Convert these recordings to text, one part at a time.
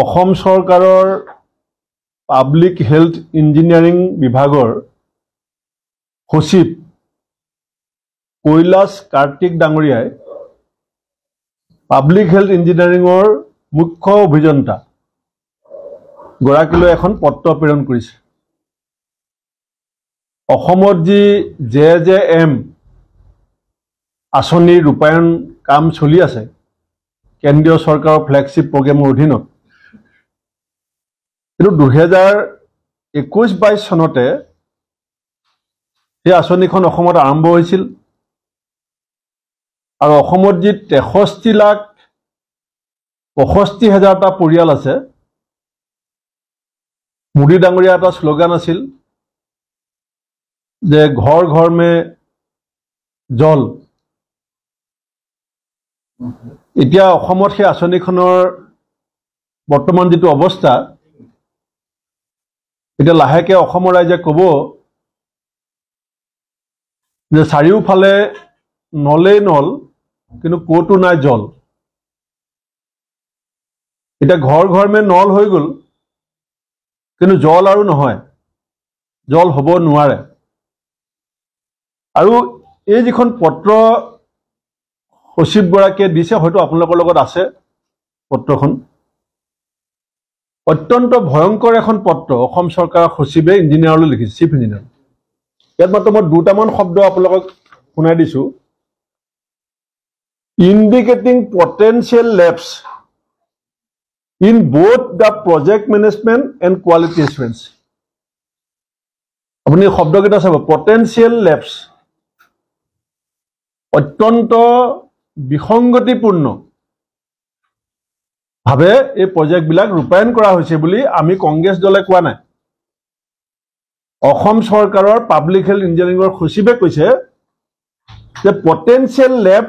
অসম চৰকাৰৰ public health engineering বিভাগৰ সচিব কৈলাশ কাৰ্তিক ডাঙৰীয়াই পাব্লিক হেল্থ ইঞ্জিনিয়াৰিঙৰ মুখ্য অভিযন্তা গৰাকীলৈ এখন পত্ৰ প্ৰেৰণ কৰিছে অসমত যি জে জে এম আঁচনি ৰূপায়ণ কাম চলি আছে কেন্দ্ৰীয় চৰকাৰৰ ফ্লেগশ্বিপ প্ৰগ্ৰেমৰ অধীনত কিন্তু দুহেজাৰ একৈছ বাইছ চনতে সেই আঁচনিখন অসমত আৰম্ভ হৈছিল আৰু অসমত যি তেষষ্ঠি লাখ পঁষষ্ঠি হাজাৰটা পৰিয়াল আছে মোদী ডাঙৰীয়া এটা শ্লোগান আছিল যে ঘৰ ঘৰ মে জল এতিয়া অসমত সেই আঁচনিখনৰ বৰ্তমান যিটো অৱস্থা এতিয়া লাহেকে অসমৰ ৰাইজে ক'ব যে চাৰিওফালে নলেই নল কিন্তু ক'তো নাই জল এতিয়া ঘৰ ঘৰ মে নল হৈ গ'ল কিন্তু জল আৰু নহয় জল হ'ব নোৱাৰে আৰু এই যিখন পত্ৰ সচিবগৰাকীয়ে দিছে হয়তো আপোনালোকৰ লগত আছে পত্ৰখন অত্যন্ত ভয়ংকৰ এখন পত্ৰ অসম চৰকাৰৰ সচিবে ইঞ্জিনিয়াৰলৈ লিখিছে চিফ ইঞ্জিনিয়াৰ ইয়াত মাত্ৰ মই দুটামান শব্দ আপোনালোকক শুনাই দিছো indicating potential lapses in both the project management and quality assessments আপুনি শব্দকেইটা চাব পটেঞ্চিয়েল লেপছ অত্যন্ত বিসংগতিপূৰ্ণ ভাবে এই প্ৰজেক্টবিলাক ৰূপায়ণ কৰা হৈছে বুলি আমি কংগ্ৰেছ দলে কোৱা নাই অসম চৰকাৰৰ পাব্লিক হেল্থ ইঞ্জিনিয়াৰিঙৰ সচিবে কৈছে যে potential lapse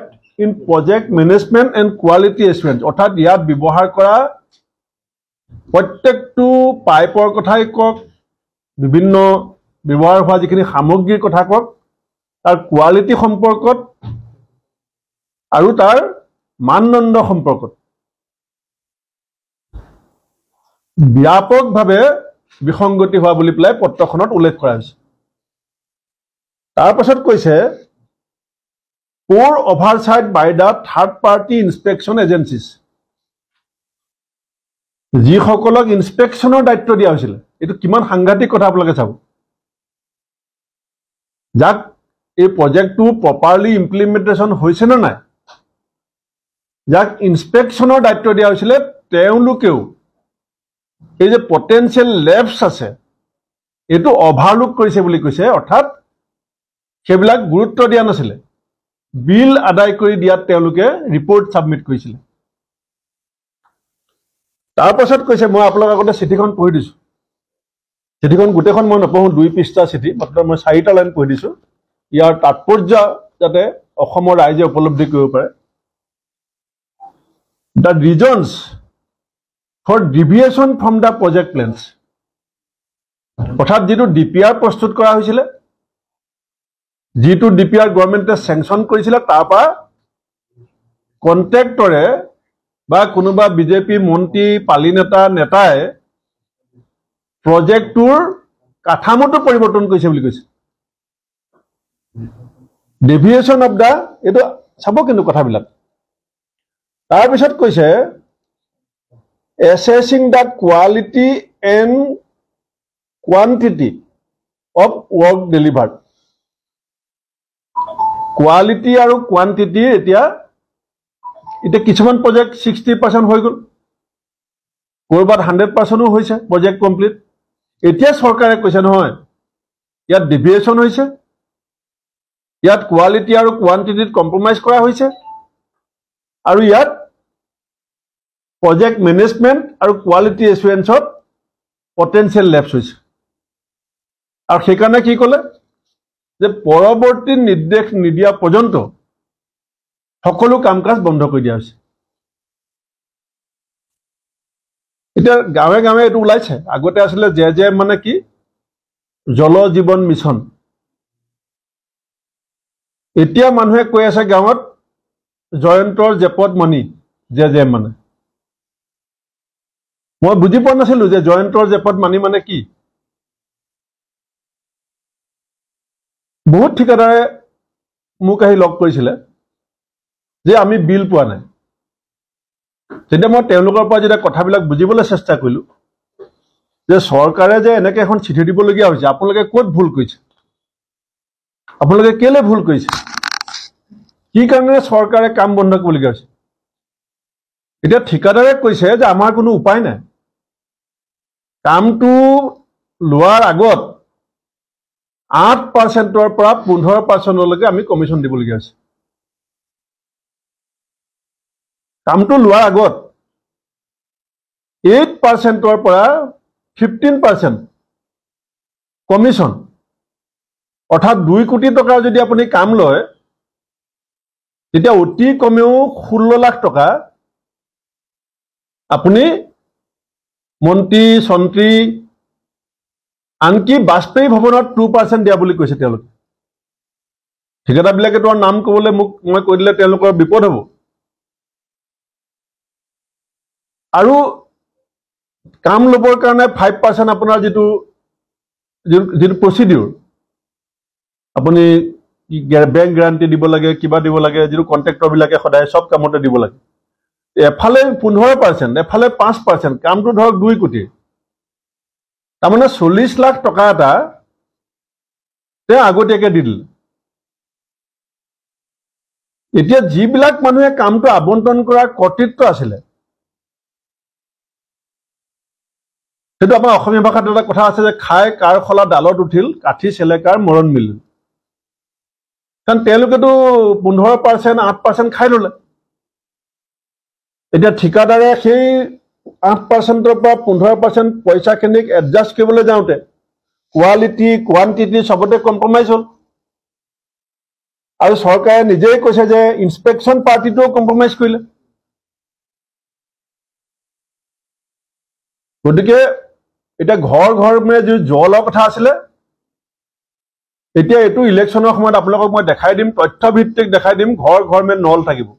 in project management and quality assurance অৰ্থাৎ ইয়াত ব্যৱহাৰ কৰা প্ৰত্যেকটো পাইপৰ কথাই কওক বিভিন্ন ব্যৱহাৰ হোৱা যিখিনি সামগ্ৰীৰ কথা কওক তাৰ কোৱালিটি সম্পৰ্কত আৰু তাৰ মানদণ্ড সম্পৰ্কত ব্যাপকভাৱে বিসংগতি হোৱা বুলি পেলাই পত্ৰখনত উল্লেখ কৰা হৈছে তাৰপাছত কৈছে poor oversight by the third party inspection agencies যিসকলক ইনস্পেকশ্যনৰ দায়িত্ব দিয়া হৈছিলে এইটো কিমান সাংঘাতিক কথা আপোনালোকে চাব যাক এই প্ৰজেক্টটো প্ৰপাৰলি ইমপ্লিমেণ্টেশ্যন হৈছে নে নাই যাক ইনস্পেকশ্যনৰ দায়িত্ব দিয়া হৈছিলে তেওঁলোকেও এই যে পটেঞ্চিয়েল লেপছ আছে এইটো অভাৰলুক কৰিছে বুলি কৈছে অৰ্থাৎ সেইবিলাক গুৰুত্ব দিয়া নাছিলে বিল আদায় কৰি দিয়াত তেওঁলোকে ৰিপৰ্ট ছাবমিট কৰিছিলে তাৰপাছত কৈছে মই আপোনাক আগতে চিঠিখন পঢ়ি দিছোঁ চিঠিখন গোটেইখন মই নপঢ়ো দুই পৃষ্ঠা চিঠি মাত্ৰ মই চাৰিটা লাইন পঢ়ি দিছোঁ ইয়াৰ তাৎপৰ্য যাতে অসমৰ ৰাইজে উপলব্ধি কৰিব পাৰে the reasons for deviation from the project plans অৰ্থাৎ যিটো ডি পি আৰ প্ৰস্তুত কৰা হৈছিলে যিটো ডি পি আৰ গভৰ্ণমেণ্টে চেংচন কৰিছিলে তাৰ পৰা কণ্ট্ৰেক্টৰে বা কোনোবা বিজেপি মন্ত্ৰী পালি নেতা নেতাই প্ৰজেক্টটোৰ কাঠামোটো পৰিৱৰ্তন কৰিছে বুলি কৈছে ডেভিয়েশ্যন অফ দ্য এইটো চাব কিন্তু কথাবিলাক তাৰপিছত কৈছে assessing the quality and quantity of work delivered quality আৰু quantity এতিয়া এতিয়া কিছুমান প্ৰজেক্ট ছিক্সটি পাৰ্চেণ্ট হৈ গ'ল কৰবাত হাণ্ড্ৰেড পাৰ্চেণ্টো হৈছে প্ৰজেক্ট কমপ্লিট এতিয়া চৰকাৰে কৈছে নহয় ইয়াত ডিভিয়েশন হৈছে ইয়াত কোৱালিটি আৰু কোৱান্টিটিত কম্প্ৰমাইজ কৰা হৈছে আৰু ইয়াত প্ৰজেক্ট মেনেজমেণ্ট আৰু কোৱালিটি এচুৰেঞ্চত পটেঞ্চিয়েল লেপছ হৈছে আৰু সেইকাৰণে কি ক'লে যে পৰৱৰ্তী নিৰ্দেশ নিদিয়া পৰ্যন্ত সকলো কাম কাজ বন্ধ কৰি দিয়া হৈছে এতিয়া গাঁৱে গাঁৱে এইটো ওলাইছে আগতে আছিলে জে জে এম মানে কি জল জীৱন মিছন এতিয়া মানুহে কৈ আছে গাঁৱত জয়ন্তৰ জেপদ মণি জে জে এম মানে মই বুজি পোৱা নাছিলো যে জয়ন্তৰ জেপত মানি মানে কি বহুত ঠিকাদাৰে মোক আহি লগ কৰিছিলে যে আমি বিল পোৱা নাই তেতিয়া মই তেওঁলোকৰ পৰা যেতিয়া কথাবিলাক বুজিবলৈ চেষ্টা কৰিলো যে চৰকাৰে যে এনেকে এখন চিঠি দিবলগীয়া হৈছে আপোনালোকে ক'ত ভুল কৰিছে আপোনালোকে কেলে ভুল কৰিছে কি কাৰণে চৰকাৰে কাম বন্ধ কৰিবলগীয়া হৈছে এতিয়া ঠিকাদাৰে কৈছে যে আমাৰ কোনো উপায় নাই কামটো লোৱাৰ আগত আঠ পাৰ্চেণ্টৰ পৰা পোন্ধৰ পাৰ্চেণ্টলৈকে আমি কমিশ্যন দিবলগীয়া হৈছে কামটো লোৱাৰ আগত এইট পাৰ্চেণ্টৰ পৰা ফিফটিন পাৰ্চেণ্ট কমিশ্যন অৰ্থাৎ দুই কোটি টকাৰ যদি আপুনি কাম লয় তেতিয়া অতি কমেও ষোল্ল লাখ টকা আপুনি মন্ত্ৰী চন্ত্ৰী আনকি বাজপেয়ী ভৱনত টু পাৰ্চেণ্ট দিয়া বুলি কৈছে তেওঁলোকে ঠিকাদাৰবিলাকেতো আৰু নাম ক'বলৈ মোক মই কৈ দিলে তেওঁলোকৰ বিপদ হ'ব আৰু কাম ল'বৰ কাৰণে ফাইভ পাৰ্চেণ্ট আপোনাৰ যিটো যিটো প্ৰচিডিউৰ আপুনি বেংক গেৰাণ্টি দিব লাগে কিবা দিব লাগে যিটো কণ্ট্ৰেক্টৰবিলাকে সদায় চব কামতে দিব লাগে এফালে পোন্ধৰ পাৰ্চেণ্ট এফালে পাঁচ পাৰ্চেণ্ট কামটো ধৰক দুই কোটি তাৰমানে চল্লিছ লাখ টকা এটা তেওঁ আগতীয়াকে দি দিলে এতিয়া যিবিলাক মানুহে কামটো আবণ্টন কৰাৰ কৰ্তৃত্ব আছিলে সেইটো আমাৰ অসমীয়া ভাষাত এটা কথা আছে যে খাই কাৰ খলা ডালত উঠিল কাঠি চেলেকাৰ মৰণ মিল কাৰণ তেওঁলোকেতো পোন্ধৰ পাৰ্চেণ্ট আঠ পাৰ্চেণ্ট খাই ল'লে এতিয়া ঠিকাদাৰে সেই আঠ পাৰ্চেণ্টৰ পৰা পোন্ধৰ পাৰ্চেণ্ট পইচাখিনিক এডজাষ্ট কৰিবলৈ যাওঁতে কোৱালিটি কোৱান্টিটি চবতে কম্প্ৰমাইজ হ'ল আৰু চৰকাৰে নিজেই কৈছে যে ইনস্পেকশ্যন পাৰ্টিটোও কম্প্ৰমাইজ কৰিলে গতিকে এতিয়া ঘৰ ঘৰ মানে যি জলৰ কথা আছিলে এতিয়া এইটো ইলেকশ্যনৰ সময়ত আপোনালোকক মই দেখাই দিম তথ্য ভিত্তিক দেখাই দিম ঘৰ ঘৰ মানে নল থাকিব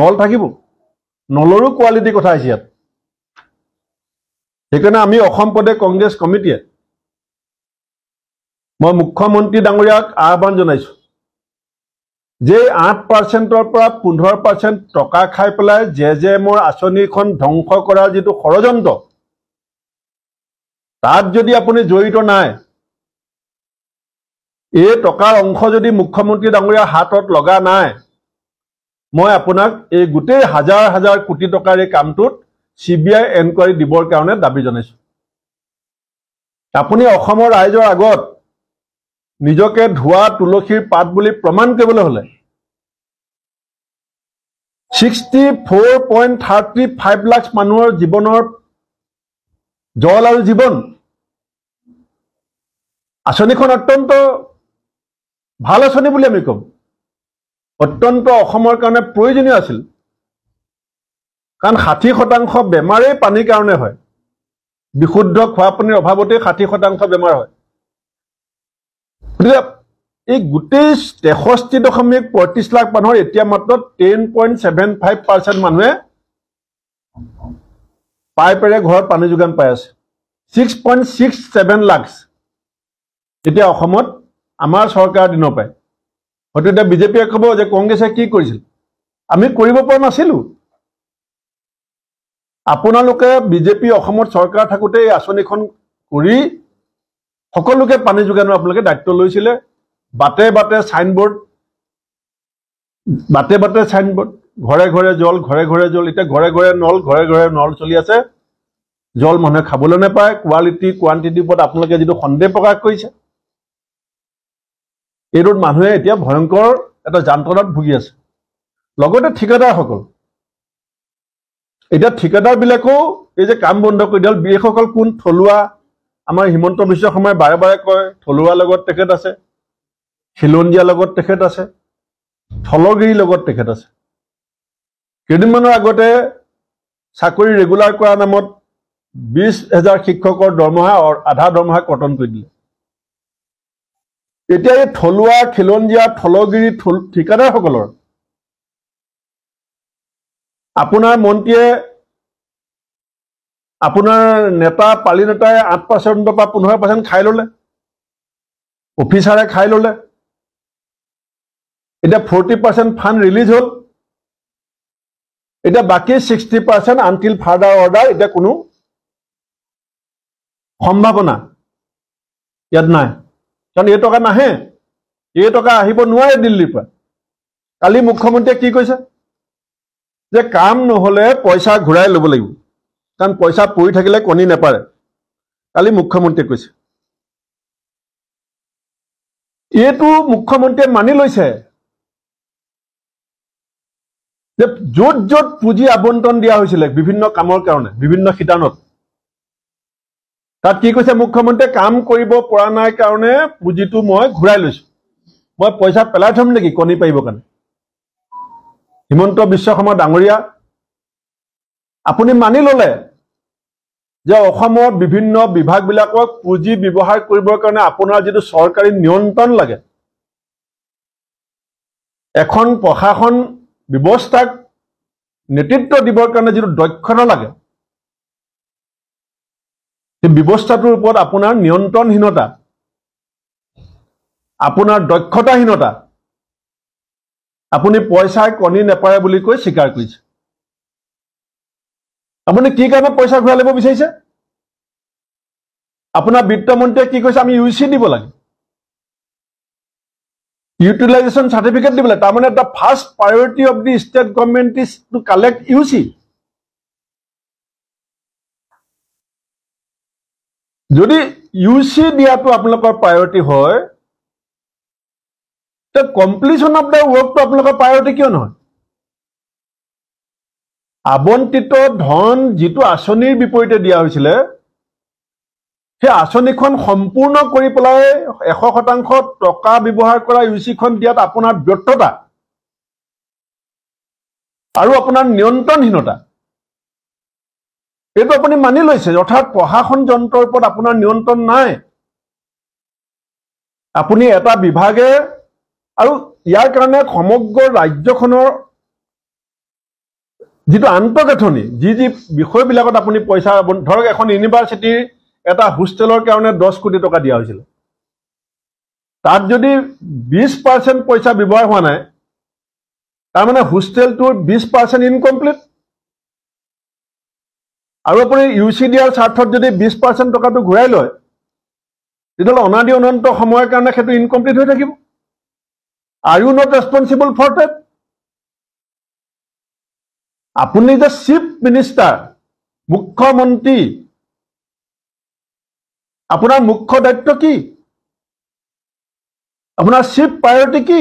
নল থাকিব নলৰো কোৱালিটি কথা আহিছে ইয়াত সেইকাৰণে আমি অসম প্ৰদেশ কংগ্ৰেছ কমিটিয়ে মই মুখ্যমন্ত্ৰী ডাঙৰীয়াক আহ্বান জনাইছো যে আঠ পাৰ্চেণ্টৰ পৰা পোন্ধৰ পাৰ্চেণ্ট টকা খাই পেলাই জে জে এমৰ আঁচনিখন ধ্বংস কৰাৰ যিটো ষড়যন্ত্ৰ তাত যদি আপুনি জড়িত নাই এই টকাৰ অংশ যদি মুখ্যমন্ত্ৰী ডাঙৰীয়া হাতত লগা নাই মই আপোনাক এই গোটেই হাজাৰ হাজাৰ কোটি টকাৰ এই কামটোত চি বি আই এনকুৱাৰী দিবৰ কাৰণে দাবী জনাইছো আপুনি অসমৰ ৰাইজৰ আগত নিজকে ধোৱা তুলসীৰ পাত বুলি প্ৰমাণ কৰিবলৈ হ'লে sixty four point thirty five lakh মানুহৰ জীৱনৰ জল আৰু জীৱন আঁচনিখন অত্যন্ত ভাল আঁচনি বুলি আমি ক'ম অত্যন্ত অসমৰ কাৰণে প্ৰয়োজনীয় আছিল কাৰণ ষাঠি শতাংশ বেমাৰেই পানীৰ কাৰণে হয় বিশুদ্ধ খোৱা পানীৰ অভাৱতেই ষাঠি শতাংশ বেমাৰ হয় গতিকে এই গোটেই তেষষ্ঠি দশমিক পঁয়ত্ৰিশ লাখ মানুহৰ এতিয়া মাত্ৰ ten point seven five percent মানুহে পাইপেৰে ঘৰত পানী যোগান পাই আছে six point six seven lakh এতিয়া অসমত আমাৰ চৰকাৰৰ দিনৰ পৰাই হয়তো এতিয়া বিজেপিয়ে ক'ব যে কংগ্ৰেছে কি কৰিছিল আমি কৰিব পৰা নাছিলো আপোনালোকে বিজেপি অসমত চৰকাৰ থাকোঁতে এই আঁচনিখন কৰি সকলোকে পানী যোগানৰ আপোনালোকে দায়িত্ব লৈছিলে বাটে বাটে চাইনবোৰ্ড বাটে বাটে চাইনবোৰ্ড ঘৰে ঘৰে জল ঘৰে ঘৰে জল এতিয়া ঘৰে ঘৰে নল ঘৰে ঘৰে নল চলি আছে জল মানুহে খাবলৈ নাপায় কোৱালিটি কোৱান্টিটিৰ ওপৰত আপোনালোকে যিটো সন্দেহ প্ৰকাশ কৰিছে সেইটোত মানুহে এতিয়া ভয়ংকৰ এটা যন্ত্ৰণাত ভুগি আছে লগতে ঠিকাদাৰসকল এতিয়া ঠিকাদাৰবিলাকেও এই যে কাম বন্ধ কৰি দিয়ে বিষসকল কোন থলুৱা আমাৰ হিমন্ত বিশ্ব শৰ্মাই বাৰে বাৰে কয় থলুৱা লগত তেখেত আছে খিলঞ্জীয়া লগত তেখেত আছে থলগিৰিৰ লগত তেখেত আছে কেইদিনমানৰ আগতে চাকৰি ৰেগুলাৰ কৰাৰ নামত বিশ হেজাৰ শিক্ষকৰ দৰমহা আধা দৰমহা কৰ্তন কৰি দিলে এতিয়া এই থলুৱা খিলঞ্জীয়া থলগিৰি থল ঠিকাদাৰসকলৰ আপোনাৰ মন্ত্ৰীয়ে আপোনাৰ নেতা পালি নেতাই আঠ পাৰ্চেণ্টৰ পৰা পোন্ধৰ পাৰ্চেণ্ট খাই ল'লে অফিচাৰে খাই ল'লে এতিয়া ফৰ্টি পাৰ্চেণ্ট ফাণ্ড ৰিলিজ হ'ল এতিয়া বাকী sixty percent until further order এতিয়া কোনো সম্ভাৱনা ইয়াত নাই কাৰণ এই টকা নাহে এই টকা আহিব নোৱাৰে দিল্লীৰ পৰা কালি মুখ্যমন্ত্ৰীয়ে কি কৈছে যে কাম নহ'লে পইচা ঘূৰাই ল'ব লাগিব কাৰণ পইচা পৰি থাকিলে কণী নেপাৰে কালি মুখ্যমন্ত্ৰীয়ে কৈছে এইটো মুখ্যমন্ত্ৰীয়ে মানি লৈছে যে য'ত য'ত পুঁজি আৱণ্টন দিয়া হৈছিলে বিভিন্ন কামৰ কাৰণে বিভিন্ন শিতানত তাত কি কৈছে মুখ্যমন্ত্ৰীয়ে কাম কৰিব পৰা নাই কাৰণে পুঁজিটো মই ঘূৰাই লৈছো মই পইচা পেলাই থ'ম নেকি কণী পাৰিবৰ কাৰণে হিমন্ত বিশ্ব শৰ্মা ডাঙৰীয়া আপুনি মানি ল'লে যে অসমৰ বিভিন্ন বিভাগবিলাকক পুঁজি ব্যৱহাৰ কৰিবৰ কাৰণে আপোনাৰ যিটো চৰকাৰী নিয়ন্ত্ৰণ লাগে এখন প্ৰশাসন ব্যৱস্থাক নেতৃত্ব দিবৰ কাৰণে যিটো দক্ষতা লাগে সেই ব্যৱস্থাটোৰ ওপৰত আপোনাৰ নিয়ন্ত্ৰণহীনতা আপোনাৰ দক্ষতাহীনতা আপুনি পইচাৰ কণী নেপাৰে বুলি কৈ স্বীকাৰ কৰিছে আপুনি কি কাৰণে পইচা ঘূৰাই ল'ব বিচাৰিছে আপোনাৰ বিত্তমন্ত্ৰীয়ে কি কৈছে আমি ইউ চি e দিব লাগে ইউটিলাইজেশ্যন চাৰ্টিফিকেট দিব লাগে তাৰমানে the first priority of the state government is to collect U C যদি ইউ চি দিয়াটো আপোনালোকৰ প্ৰায়ৰিটি হয় তে কমপ্লিশ্যন অফ দ্য ৱৰ্কটো আপোনালোকৰ প্ৰায়ৰিটি কিয় নহয় আৱণ্টিত ধন যিটো আঁচনিৰ বিপৰীতে দিয়া হৈছিলে সেই আঁচনিখন সম্পূৰ্ণ কৰি পেলাই এশ শতাংশ টকা ব্যৱহাৰ কৰা ইউ চিখন দিয়াত আপোনাৰ ব্যৰ্থতা আৰু আপোনাৰ নিয়ন্ত্ৰণহীনতা এইটো আপুনি মানি লৈছে অৰ্থাৎ প্ৰশাসন যন্ত্ৰৰ ওপৰত আপোনাৰ নিয়ন্ত্ৰণ নাই আপুনি এটা বিভাগে আৰু ইয়াৰ কাৰণে সমগ্ৰ ৰাজ্যখনৰ যিটো আন্তঃগাঁথনি যি যি বিষয়বিলাকত আপুনি পইচা ধৰক এখন ইউনিভাৰ্চিটিৰ এটা হোষ্টেলৰ কাৰণে দহ কোটি টকা দিয়া হৈছিল তাত যদি বিছ পাৰ্চেণ্ট পইচা ব্যৱহাৰ হোৱা নাই তাৰমানে হোষ্টেলটোৰ বিছ পাৰ্চেণ্ট ইনকমপ্লিট আৰু আপুনি ইউ চি ডি আৰ স্বাৰ্থত যদি বিছ পাৰ্চেণ্ট টকাটো ঘূৰাই লয় তেতিয়াহ'লে অনাদি অনন্ত সময়ৰ কাৰণে সেইটো ইনকমপ্লিট হৈ থাকিব are you not responsible for that আপুনি যে চিফ মিনিষ্টাৰ মুখ্যমন্ত্ৰী আপোনাৰ মুখ্য দায়িত্ব কি আপোনাৰ চিফ প্ৰায়ৰিটি কি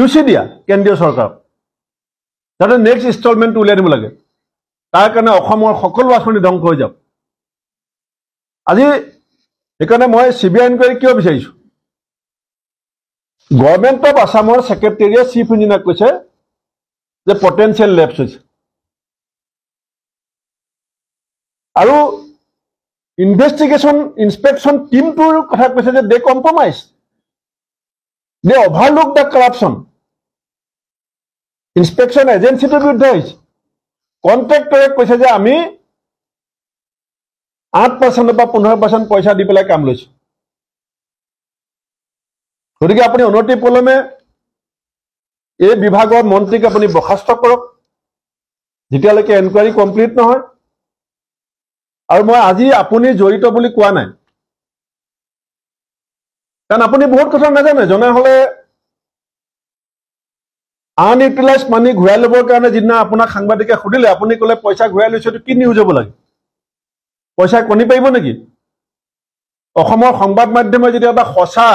ইউ চি ডি আৰ কেন্দ্ৰীয় চৰকাৰক যাতে নেক্সট ইনষ্টলমেণ্টটো উলিয়াই দিব লাগে তাৰ কাৰণে অসমৰ সকলো আঁচনি ধ্বংস হৈ যাব আজি সেইকাৰণে মই চি বি আই এনকোৱাৰী কিয় বিচাৰিছোঁ গভৰ্ণমেণ্ট অফ আছামৰ ছেক্ৰেটেৰীয়ে চিফ ইঞ্জিনিয়াৰ কৈছে যে পটেঞ্চিয়েল লেপছ হৈছে আৰু ইনভেষ্টিগেশ্যন ইনস্পেকশ্যন টিমটোৰ কথা কৈছে যে they compromise they overlook the corruption inspection এজেঞ্চিটোৰ বিৰুদ্ধে হৈছে কণ্ট্ৰেক্টৰে কৈছে যে আমি আঠ পাৰ্চেণ্টৰ পৰা পোন্ধৰ পাৰ্চেণ্ট পইচা দি পেলাই কাম লৈছো গতিকে আপুনি অনতি পলমে এই বিভাগৰ মন্ত্ৰীক আপুনি বৰ্খাস্ত কৰক যেতিয়ালৈকে এনকুৱাৰী কমপ্লিট নহয় আৰু মই আজি আপুনি জড়িত বুলি কোৱা নাই কাৰণ আপুনি বহুত কথা নাজানে জনা হলে আনইউটিলাইজ মানি ঘূৰাই ল'বৰ কাৰণে যিদিনা আপোনাক সাংবাদিকে সুধিলে আপুনি ক'লে পইচা ঘূৰাই লৈছে এইটো কি নিউজ হ'ব লাগে পইচা কণী পাৰিব নেকি অসমৰ সংবাদ মাধ্যমে যদি এটা সঁচা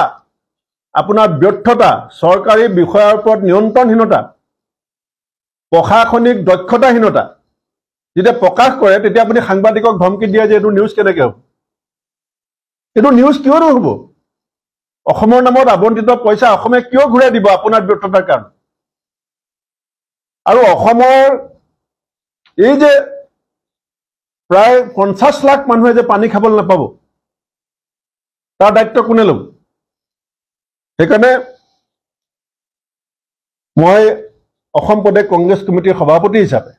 আপোনাৰ ব্যৰ্থতা চৰকাৰী বিষয়াৰ ওপৰত নিয়ন্ত্ৰণহীনতা প্ৰশাসনিক দক্ষতাহীনতা যেতিয়া প্ৰকাশ কৰে তেতিয়া আপুনি সাংবাদিকক ধমকি দিয়ে যে এইটো নিউজ কেনেকৈ হ'ব এইটো নিউজ কিয়নো হ'ব অসমৰ নামত আৱণ্টিত পইচা অসমে কিয় ঘূৰাই দিব আপোনাৰ ব্যৰ্থতাৰ কাৰণে আৰু অসমৰ এই যে প্ৰায় পঞ্চাছ লাখ মানুহে যে পানী খাবলৈ নাপাব তাৰ দায়িত্ব কোনে ল'ব সেইকাৰণে মই অসম প্ৰদেশ কংগ্ৰেছ কমিটিৰ সভাপতি হিচাপে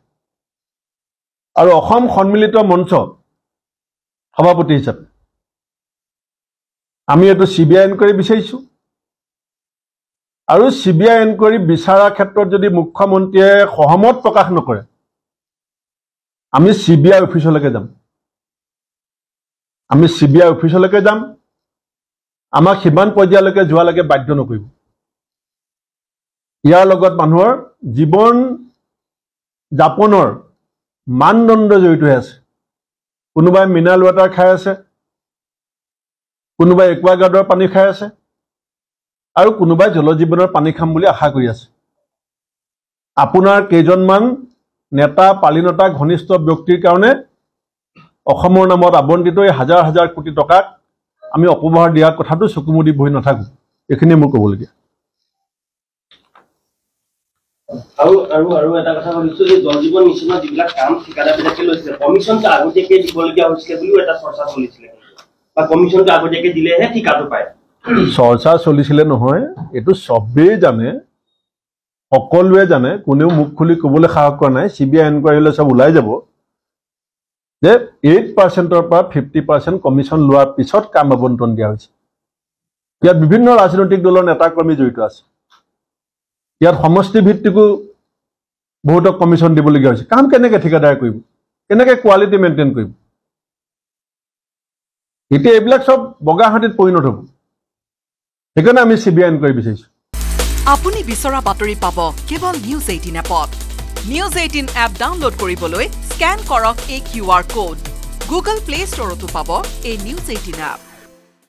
আৰু অসম সন্মিলিত মঞ্চ সভাপতি হিচাপে আমি এইটো চি বি আই এনকোৱাৰী বিচাৰিছোঁ আৰু চি বি আই এনকুৱাৰী বিচাৰৰ ক্ষেত্ৰত যদি মুখ্যমন্ত্ৰীয়ে সহমত প্ৰকাশ নকৰে আমি চি বি আই অফিচলৈকে যাম আমি চি বি আই অফিচলৈকে যাম আমাক সিমান পৰ্যায়লৈকে যোৱালৈকে বাধ্য নকৰিব ইয়াৰ লগত মানুহৰ জীৱন যাপনৰ মানদণ্ড জড়িত হৈ আছে কোনোবাই মিনাৰেল ৱাটাৰ খাই আছে কোনোবাই একুৱাগাৰ্ডৰ পানী খাই আছে আৰু কোনোবাই জল জীৱনৰ পানী খাম বুলি আশা কৰি আছে আপোনাৰ কেইজনমান নেতা পালিনতা ঘনিষ্ঠ ব্যক্তিৰ কাৰণে অসমৰ নামত আবণ্টিত এই হাজাৰ হাজাৰ কোটি টকাক আমি অপব্যৱহাৰ দিয়াৰ কথাটো চকু মুদি বহি নাথাকো এইখিনিয়ে মোৰ ক'বলগীয়া আৰু আৰু এটা কথা ভাবিছো যে জল জীৱন মিছনৰ যিবিলাক কাম ঠিকাদাৰবিলাকে লৈছিলে কমিছনটো আগতীয়াকৈ দিবলগীয়া হৈছিলে বুলিও এটা চৰ্চা চলিছিলে বা কমিছনটো আগতীয়াকৈ দিলেহে ঠিকাটো পায় চৰ্চা চলিছিলে নহয় এইটো চবেই জানে সকলোৱে জানে কোনেও মুখ খুলি ক'বলৈ সাহস কৰা নাই চি বি আই এনকোৱাৰীলৈ চব ওলাই যাব যে এইট পাৰ্চেণ্টৰ পৰা ফিফটি পাৰ্চেণ্ট কমিশ্যন লোৱাৰ পিছত কাম আৱণ্টন দিয়া হৈছে ইয়াত বিভিন্ন ৰাজনৈতিক দলৰ নেতা কৰ্মী জড়িত আছে ইয়াত সমষ্টি ভিত্তিকো বহুতক কমিশ্যন দিবলগীয়া হৈছে কাম কেনেকৈ ঠিকাদাৰ কৰিব কেনেকৈ কোৱালিটি মেইনটেইন কৰিব এতিয়া এইবিলাক চব বগাহাটীত পৰিণত হ'ব সেইকাৰণে আমি চি বি আই এনকোৱাৰী বিচাৰিছোঁ আপুনি বিচৰা বাতৰি পাব কেৱল নিউজ এইটিন এপত নিউজ এইটিন এপ ডাউনলোড কৰিবলৈ স্কেন কৰক এই Q R code Google Play ষ্টৰতো পাব এই নিউজ এইটিন এপ